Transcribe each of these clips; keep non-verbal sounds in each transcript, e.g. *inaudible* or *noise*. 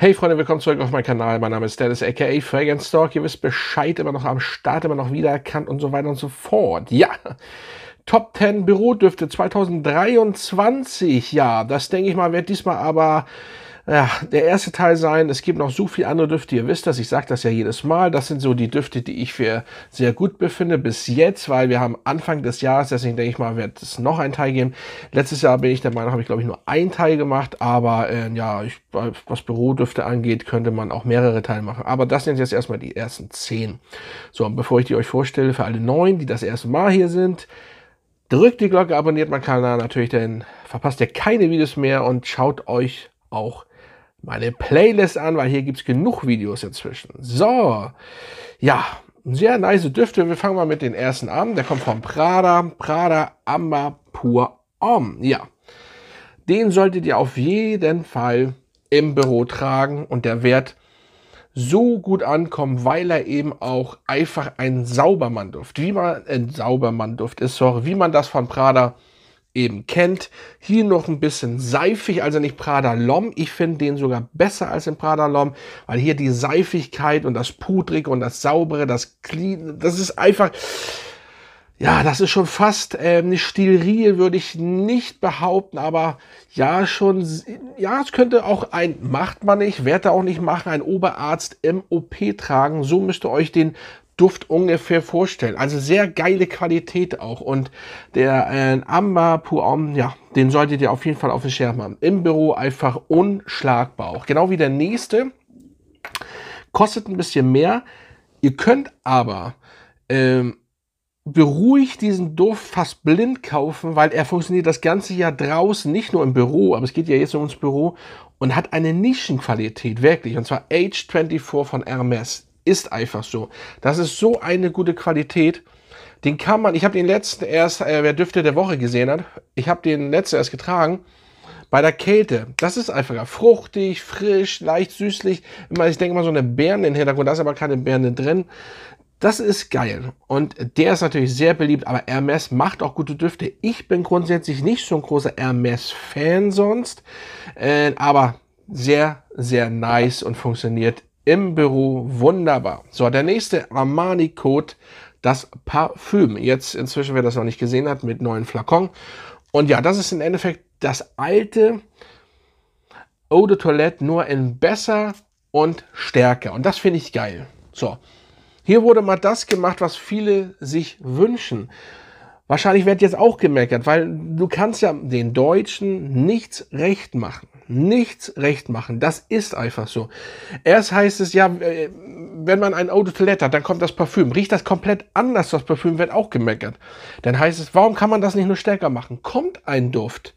Hey Freunde, willkommen zurück auf meinem Kanal. Mein Name ist Dennis, aka Fragrance Talk. Ihr wisst Bescheid, immer noch am Start, immer noch wiedererkannt und so weiter und so fort. Ja, Top 10 Bürodüfte 2023. Ja, das denke ich mal, wird diesmal aber ja, der erste Teil sein. Es gibt noch so viele andere Düfte. Ihr wisst das, ich sage das ja jedes Mal. Das sind so die Düfte, die ich für sehr gut befinde bis jetzt, weil wir haben Anfang des Jahres. Deswegen denke ich mal, wird es noch einen Teil geben. Letztes Jahr bin ich der Meinung, habe ich glaube ich nur einen Teil gemacht. Aber äh, ja, ich, was Bürodüfte angeht, könnte man auch mehrere Teile machen. Aber das sind jetzt erstmal die ersten zehn. So, und bevor ich die euch vorstelle, für alle neun, die das erste Mal hier sind, drückt die Glocke, abonniert meinen Kanal natürlich, denn verpasst ihr keine Videos mehr und schaut euch auch meine Playlist an, weil hier gibt's genug Videos inzwischen. So, ja, sehr nice Düfte. Wir fangen mal mit den ersten an. Der kommt von Prada, Prada Amber Pur Om. Ja, den solltet ihr auf jeden Fall im Büro tragen und der wird so gut ankommen, weil er eben auch einfach ein Saubermann-Duft, wie man ein Saubermann-Duft ist, sorry, wie man das von Prada eben kennt. Hier noch ein bisschen seifig, also nicht Prada Lom. Ich finde den sogar besser als den Prada Lom, weil hier die Seifigkeit und das Pudrige und das Saubere, das Clean, das ist einfach, ja, das ist schon fast äh, eine Stilrie, würde ich nicht behaupten, aber ja, schon, ja, es könnte auch ein, macht man nicht, werde auch nicht machen, ein Oberarzt im OP tragen. So müsst ihr euch den Duft ungefähr vorstellen. Also sehr geile Qualität auch. Und der äh, Amber Puom, ja, den solltet ihr auf jeden Fall auf dem Schirm haben. Im Büro einfach unschlagbar. Auch genau wie der nächste. Kostet ein bisschen mehr. Ihr könnt aber ähm, beruhigt diesen Duft fast blind kaufen, weil er funktioniert das ganze Jahr draußen, nicht nur im Büro, aber es geht ja jetzt um ins Büro und hat eine Nischenqualität, wirklich. Und zwar Age 24 von Hermes ist einfach so. Das ist so eine gute Qualität. Den kann man, ich habe den letzten erst, äh, wer Düfte der Woche gesehen hat, ich habe den letzten erst getragen. Bei der Kälte, das ist einfacher. Fruchtig, frisch, leicht süßlich. Immer, ich denke mal, so eine Beeren im Hintergrund, da ist aber keine Beeren drin. Das ist geil. Und der ist natürlich sehr beliebt, aber Hermes macht auch gute Düfte. Ich bin grundsätzlich nicht so ein großer Hermes-Fan sonst, äh, aber sehr, sehr nice und funktioniert im Büro wunderbar. So, der nächste Armani Code, das Parfüm. Jetzt inzwischen, wer das noch nicht gesehen hat, mit neuen Flakon. Und ja, das ist im Endeffekt das alte Eau de Toilette, nur in besser und stärker. Und das finde ich geil. So, hier wurde mal das gemacht, was viele sich wünschen. Wahrscheinlich wird jetzt auch gemeckert, weil du kannst ja den Deutschen nichts recht machen nichts recht machen. Das ist einfach so. Erst heißt es ja, äh, wenn man ein Auto Toilette hat, dann kommt das Parfüm. Riecht das komplett anders, das Parfüm wird auch gemeckert. Dann heißt es, warum kann man das nicht nur stärker machen? Kommt ein Duft,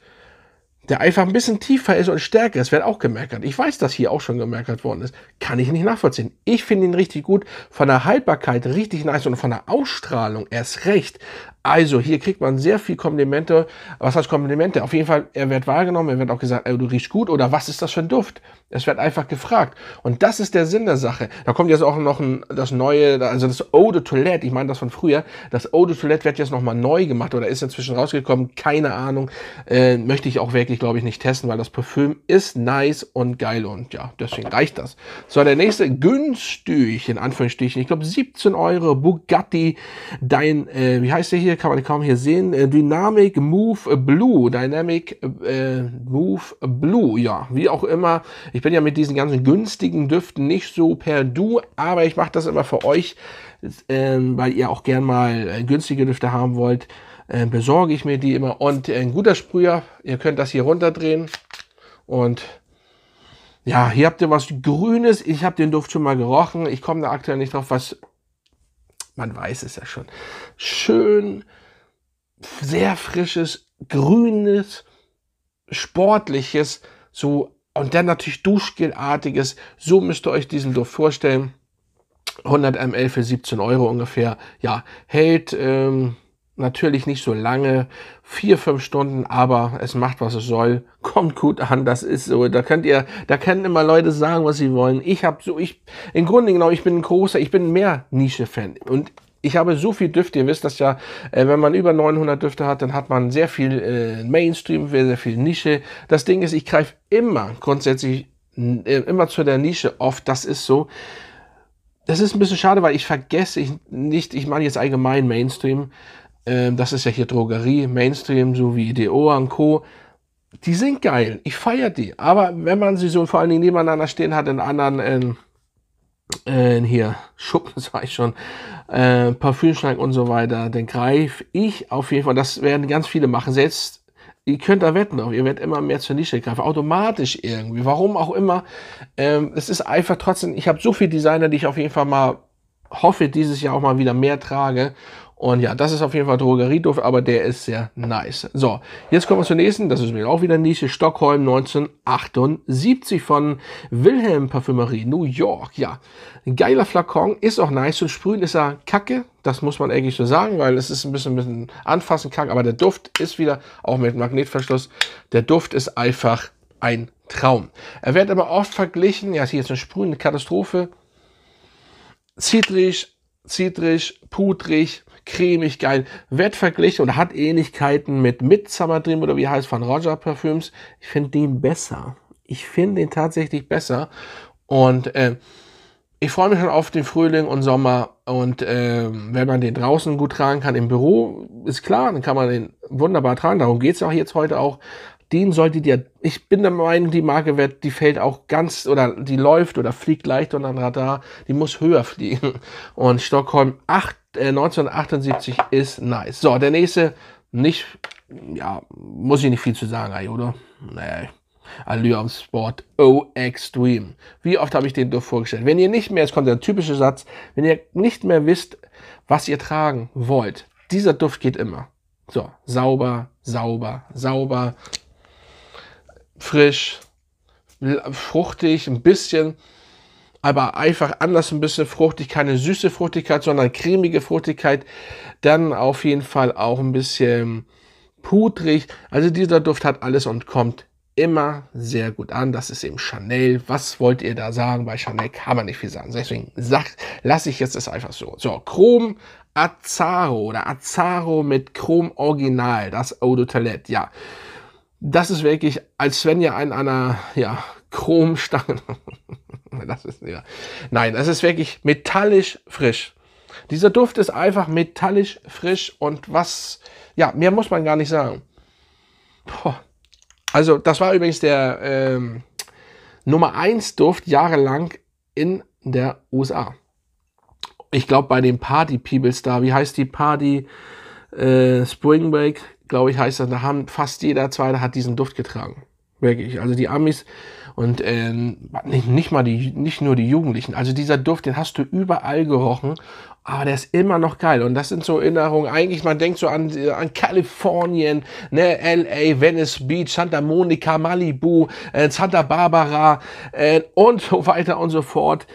der einfach ein bisschen tiefer ist und stärker ist, wird auch gemeckert. Ich weiß, dass hier auch schon gemeckert worden ist. Kann ich nicht nachvollziehen. Ich finde ihn richtig gut. Von der Haltbarkeit richtig nice und von der Ausstrahlung erst recht. Also hier kriegt man sehr viel Komplimente. Was heißt Komplimente? Auf jeden Fall, er wird wahrgenommen, er wird auch gesagt, ey, du riechst gut oder was ist das für ein Duft? Es wird einfach gefragt. Und das ist der Sinn der Sache. Da kommt jetzt auch noch ein, das neue, also das Eau de Toilette, ich meine das von früher, das Eau de Toilette wird jetzt nochmal neu gemacht oder ist inzwischen rausgekommen, keine Ahnung. Äh, möchte ich auch wirklich, glaube ich, nicht testen, weil das Parfüm ist nice und geil und ja, deswegen reicht das. So, der nächste günstig, in Anführungsstrichen, ich glaube 17 Euro, Bugatti, dein, äh, wie heißt der hier? hier kann man kaum hier sehen. Äh, Dynamic Move Blue. Dynamic äh, Move Blue. Ja, wie auch immer. Ich bin ja mit diesen ganzen günstigen Düften nicht so per Du, aber ich mache das immer für euch, äh, weil ihr auch gern mal äh, günstige Düfte haben wollt. Äh, besorge ich mir die immer. Und ein guter Sprüher. Ihr könnt das hier runterdrehen. Und ja, hier habt ihr was Grünes. Ich habe den Duft schon mal gerochen. Ich komme da aktuell nicht drauf, was man weiß es ja schon, schön, sehr frisches, grünes, sportliches, so und dann natürlich Duschgelartiges. So müsst ihr euch diesen Duft vorstellen. 100 ml für 17 Euro ungefähr. Ja, hält ähm, Natürlich nicht so lange, vier, fünf Stunden, aber es macht, was es soll. Kommt gut an, das ist so. Da könnt ihr, da können immer Leute sagen, was sie wollen. Ich habe so, ich, im Grunde genommen, ich bin ein großer, ich bin mehr Nische-Fan. Und ich habe so viel Düfte, ihr wisst das ja, äh, wenn man über 900 Düfte hat, dann hat man sehr viel äh, Mainstream, sehr, viel Nische. Das Ding ist, ich greife immer grundsätzlich, äh, immer zu der Nische oft, das ist so. Das ist ein bisschen schade, weil ich vergesse ich nicht, ich meine jetzt allgemein Mainstream, ähm, das ist ja hier Drogerie, Mainstream, so wie EDO und Co. Die sind geil, ich feiere die. Aber wenn man sie so vor allen Dingen nebeneinander stehen hat, in anderen ähm, äh, hier *laughs* Schuppen, sag ich schon, äh, Parfümschrank und so weiter, dann greife ich auf jeden Fall, das werden ganz viele machen, selbst ihr könnt da wetten auf, ihr werdet immer mehr zur Nische greifen, automatisch irgendwie, warum auch immer. Ähm, es ist einfach trotzdem, ich habe so viele Designer, die ich auf jeden Fall mal hoffe, dieses Jahr auch mal wieder mehr trage und ja, das ist auf jeden Fall Drogerieduft, aber der ist sehr nice. So, jetzt kommen wir zur nächsten. Das ist mir auch wieder Nische. Stockholm 1978 von Wilhelm Parfümerie, New York. Ja, ein geiler Flakon, ist auch nice. Zum Sprühen ist er kacke. Das muss man eigentlich so sagen, weil es ist ein bisschen, ein bisschen anfassen kacke. Aber der Duft ist wieder, auch mit Magnetverschluss, der Duft ist einfach ein Traum. Er wird aber oft verglichen, ja, hier ist ein Sprühen, eine Katastrophe. Zitrisch, zitrisch, pudrig cremig geil. Wird verglichen und hat Ähnlichkeiten mit Midsummer Dream oder wie heißt von Roger Parfüms. Ich finde den besser. Ich finde den tatsächlich besser. Und äh, ich freue mich schon auf den Frühling und Sommer. Und äh, wenn man den draußen gut tragen kann im Büro, ist klar, dann kann man den wunderbar tragen. Darum geht es auch jetzt heute auch den solltet ihr, ich bin der Meinung, die Marke wird, die fällt auch ganz, oder die läuft oder fliegt leicht unter den Radar, die muss höher fliegen. Und Stockholm 8, äh, 1978 ist nice. So, der nächste, nicht, ja, muss ich nicht viel zu sagen, oder? Nee. Allure am Sport O oh, Extreme. Wie oft habe ich den doch vorgestellt? Wenn ihr nicht mehr, es kommt der typische Satz, wenn ihr nicht mehr wisst, was ihr tragen wollt, dieser Duft geht immer. So, sauber, sauber, sauber, frisch, fruchtig, ein bisschen, aber einfach anders ein bisschen fruchtig, keine süße Fruchtigkeit, sondern cremige Fruchtigkeit, dann auf jeden Fall auch ein bisschen pudrig. Also dieser Duft hat alles und kommt immer sehr gut an. Das ist eben Chanel. Was wollt ihr da sagen? Bei Chanel kann man nicht viel sagen. Deswegen lasse ich jetzt das einfach so. So, Chrom Azzaro oder Azzaro mit Chrom Original, das Eau de Toilette, ja das ist wirklich, als wenn ihr an einer ja, Chromstange. *laughs* das ist ja. Nein, das ist wirklich metallisch frisch. Dieser Duft ist einfach metallisch frisch und was, ja, mehr muss man gar nicht sagen. Boah. Also, das war übrigens der ähm, Nummer 1 Duft jahrelang in der USA. Ich glaube, bei den Party People Star, wie heißt die Party? Äh, Spring Break glaube ich, heißt das, da haben fast jeder Zweite hat diesen Duft getragen. Wirklich. Also die Amis und äh, nicht, nicht mal die, nicht nur die Jugendlichen. Also dieser Duft, den hast du überall gerochen, aber der ist immer noch geil. Und das sind so Erinnerungen. Eigentlich, man denkt so an, an Kalifornien, ne, LA, Venice Beach, Santa Monica, Malibu, äh, Santa Barbara äh, und so weiter und so fort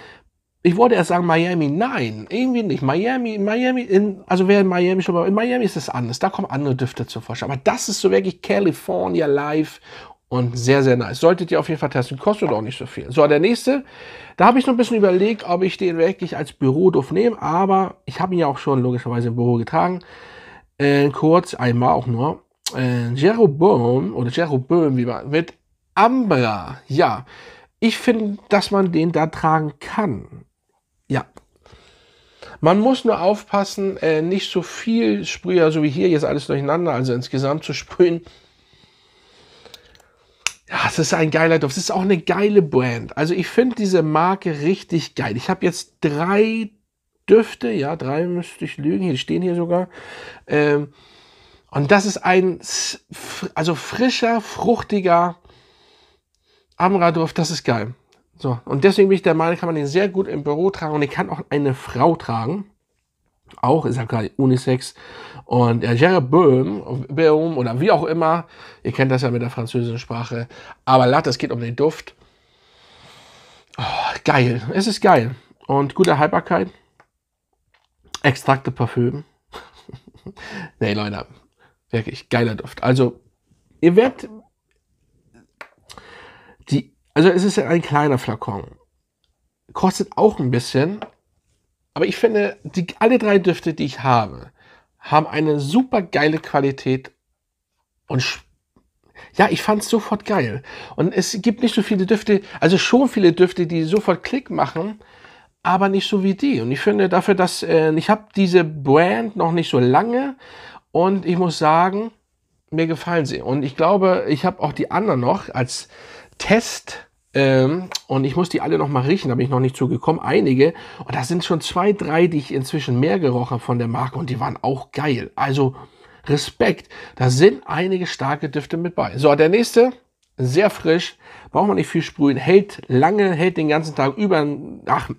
ich wollte erst sagen Miami, nein, irgendwie nicht. Miami, Miami, in, also wer in Miami schon war, in Miami ist es anders, da kommen andere Düfte zur Vorschein. Aber das ist so wirklich California Live und sehr, sehr nice. Solltet ihr auf jeden Fall testen, kostet auch nicht so viel. So, der nächste, da habe ich noch ein bisschen überlegt, ob ich den wirklich als Büroduft nehme, aber ich habe ihn ja auch schon logischerweise im Büro getragen. Äh, kurz, einmal auch nur. Äh, Jeroboam, oder Jeroboam, wie man, mit Ambra, ja. Ich finde, dass man den da tragen kann. Man muss nur aufpassen, äh, nicht so viel Sprüher, so wie hier jetzt alles durcheinander, also insgesamt zu sprühen. Ja, es ist ein geiler Duft. Es ist auch eine geile Brand. Also ich finde diese Marke richtig geil. Ich habe jetzt drei Düfte, ja, drei müsste ich lügen, hier stehen hier sogar. Ähm, und das ist ein also frischer, fruchtiger Amra-Duft. Das ist geil. So, und deswegen bin ich der Meinung, kann man den sehr gut im Büro tragen und den kann auch eine Frau tragen. Auch, ist ja halt gerade Unisex. Und ja, Jared Böhm, Böhm oder wie auch immer, ihr kennt das ja mit der französischen Sprache, aber Latte, es geht um den Duft. Oh, geil, es ist geil. Und gute Haltbarkeit. Extrakte Parfüm. *laughs* nee, Leute, wirklich geiler Duft. Also, ihr werdet die also es ist ja ein kleiner Flakon. Kostet auch ein bisschen. Aber ich finde, die, alle drei Düfte, die ich habe, haben eine super geile Qualität und ja, ich fand's sofort geil. Und es gibt nicht so viele Düfte, also schon viele Düfte, die sofort Klick machen, aber nicht so wie die. Und ich finde dafür, dass äh, ich habe diese Brand noch nicht so lange und ich muss sagen, mir gefallen sie. Und ich glaube, ich habe auch die anderen noch als Test ähm, und ich muss die alle noch mal riechen, da bin ich noch nicht zugekommen. Einige. Und da sind schon zwei, drei, die ich inzwischen mehr gerochen von der Marke und die waren auch geil. Also Respekt. Da sind einige starke Düfte mit bei. So, der nächste. Sehr frisch. Braucht man nicht viel sprühen. Hält lange, hält den ganzen Tag über. Ach,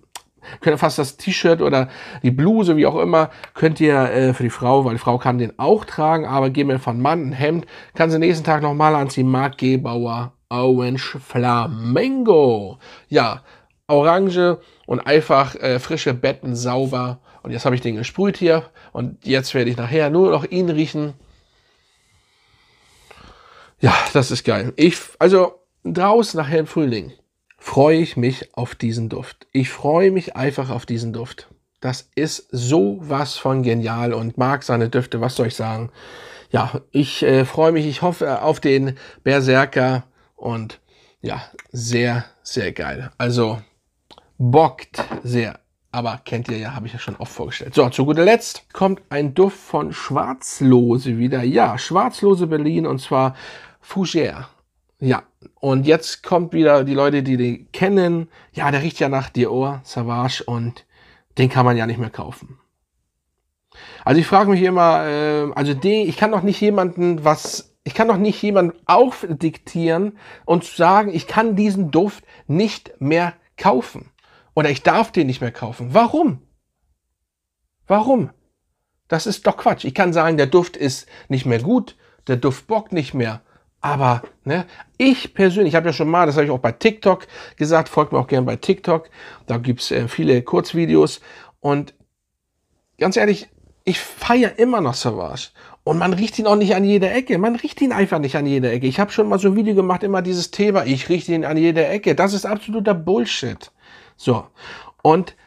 könnt fast das T-Shirt oder die Bluse, wie auch immer, könnt ihr äh, für die Frau, weil die Frau kann den auch tragen, aber geben wir von Mann ein Hemd, kann sie nächsten Tag nochmal anziehen, Marc Gebauer Orange Flamengo. Ja, orange und einfach äh, frische Betten sauber. Und jetzt habe ich den gesprüht hier. Und jetzt werde ich nachher nur noch ihn riechen. Ja, das ist geil. Ich, also draußen nachher im Frühling freue ich mich auf diesen Duft. Ich freue mich einfach auf diesen Duft. Das ist sowas von genial und mag seine Düfte, was soll ich sagen. Ja, ich äh, freue mich, ich hoffe auf den Berserker und ja, sehr, sehr geil. Also bockt sehr. Aber kennt ihr ja, habe ich ja schon oft vorgestellt. So, zu guter Letzt kommt ein Duft von Schwarzlose wieder. Ja, Schwarzlose Berlin und zwar Fougère. Ja, und jetzt kommt wieder die Leute, die den kennen. Ja, der riecht ja nach Dior, Savage und den kann man ja nicht mehr kaufen. Also ich frage mich immer, äh, also den, ich kann doch nicht jemanden was ich kann doch nicht jemand aufdiktieren und sagen, ich kann diesen Duft nicht mehr kaufen oder ich darf den nicht mehr kaufen. Warum? Warum? Das ist doch Quatsch. Ich kann sagen, der Duft ist nicht mehr gut, der Duft bockt nicht mehr. Aber ne, ich persönlich, ich habe ja schon mal, das habe ich auch bei TikTok gesagt, folgt mir auch gerne bei TikTok. Da gibt es äh, viele Kurzvideos. Und ganz ehrlich, ich feiere immer noch Savage. Und man riecht ihn auch nicht an jeder Ecke. Man riecht ihn einfach nicht an jeder Ecke. Ich habe schon mal so ein Video gemacht, immer dieses Thema, ich rieche ihn an jeder Ecke. Das ist absoluter Bullshit. So. Und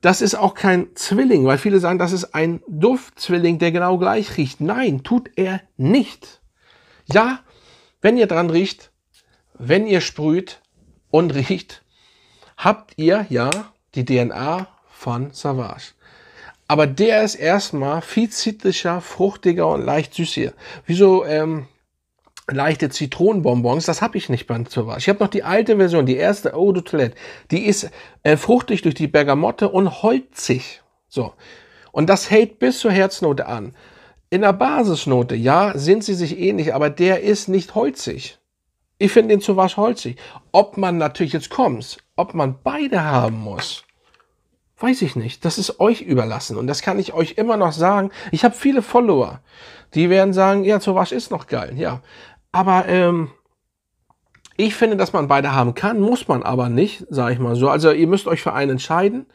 das ist auch kein Zwilling, weil viele sagen, das ist ein Duftzwilling, der genau gleich riecht. Nein, tut er nicht. Ja, wenn ihr dran riecht, wenn ihr sprüht und riecht, habt ihr ja die DNA von Savage. Aber der ist erstmal viel zitrischer, fruchtiger und leicht süßiger. Wieso ähm, leichte Zitronenbonbons, das habe ich nicht beim Zirwas. Ich habe noch die alte Version, die erste Eau oh, de Toilette. Die ist äh, fruchtig durch die Bergamotte und holzig. So. Und das hält bis zur Herznote an. In der Basisnote, ja, sind sie sich ähnlich, aber der ist nicht holzig. Ich finde den Zirwas holzig. Ob man natürlich jetzt kommt, ob man beide haben muss, Weiß ich nicht. Das ist euch überlassen. Und das kann ich euch immer noch sagen. Ich habe viele Follower. Die werden sagen, ja, zur wasch ist noch geil. Ja. Aber ähm, ich finde, dass man beide haben kann, muss man aber nicht, sage ich mal so. Also ihr müsst euch für einen entscheiden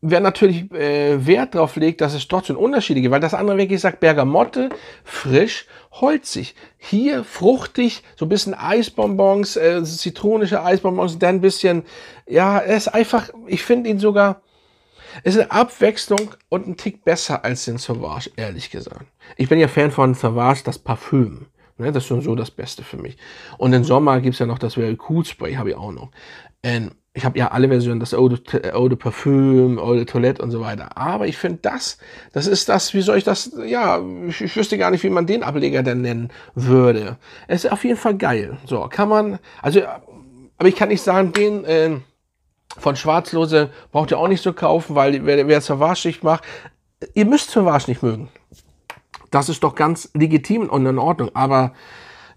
wer natürlich äh, Wert drauf legt, dass es trotzdem Unterschiede gibt, weil das andere wirklich sagt, Bergamotte, frisch, holzig. Hier fruchtig, so ein bisschen Eisbonbons, äh, zitronische Eisbonbons, dann ein bisschen, ja, es ist einfach, ich finde ihn sogar, es ist eine Abwechslung und ein Tick besser als den Sauvage, ehrlich gesagt. Ich bin ja Fan von Sauvage, das Parfüm. Ne, das ist schon so das Beste für mich. Und im Sommer gibt es ja noch das Very Cool Spray, habe ich auch noch. Ähm, ich habe ja alle Versionen, das Eau de, Eau de Parfüm, Eau de Toilette und so weiter. Aber ich finde das, das ist das, wie soll ich das, ja, ich, ich, wüsste gar nicht, wie man den Ableger denn nennen würde. Es ist auf jeden Fall geil. So, kann man, also, aber ich kann nicht sagen, den, äh, von Schwarzlose braucht ihr auch nicht so kaufen, weil wer, wer Savage nicht macht, ihr müsst Savage nicht mögen. Das ist doch ganz legitim und in Ordnung. Aber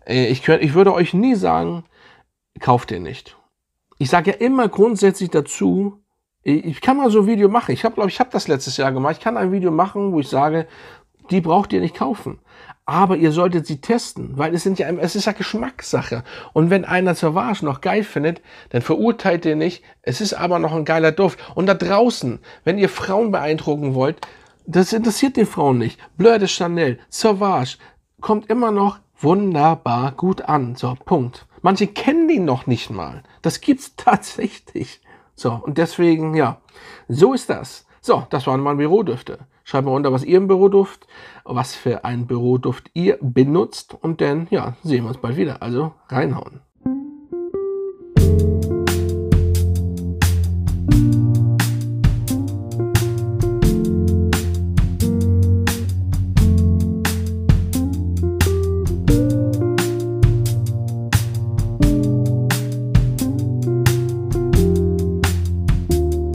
äh, ich, könnt, ich würde euch nie sagen, kauft den nicht ich sage ja immer grundsätzlich dazu, ich kann mal so ein Video machen. Ich habe, glaube ich, habe das letztes Jahr gemacht. Ich kann ein Video machen, wo ich sage, die braucht ihr nicht kaufen. Aber ihr solltet sie testen, weil es, sind ja, es ist ja Geschmackssache. Und wenn einer Savage noch geil findet, dann verurteilt ihr nicht. Es ist aber noch ein geiler Duft. Und da draußen, wenn ihr Frauen beeindrucken wollt, das interessiert den Frauen nicht. Bleu de Chanel, Sauvage, kommt immer noch wunderbar gut an. So, Punkt. Manche kennen den noch nicht mal. Das gibt's *laughs* tatsächlich. So, und deswegen, ja, so ist das. So, das waren meine Bürodüfte. Schreibt mal runter, was ihr im Büroduft, was für ein Büroduft ihr benutzt und dann, ja, sehen wir uns bald wieder. Also reinhauen.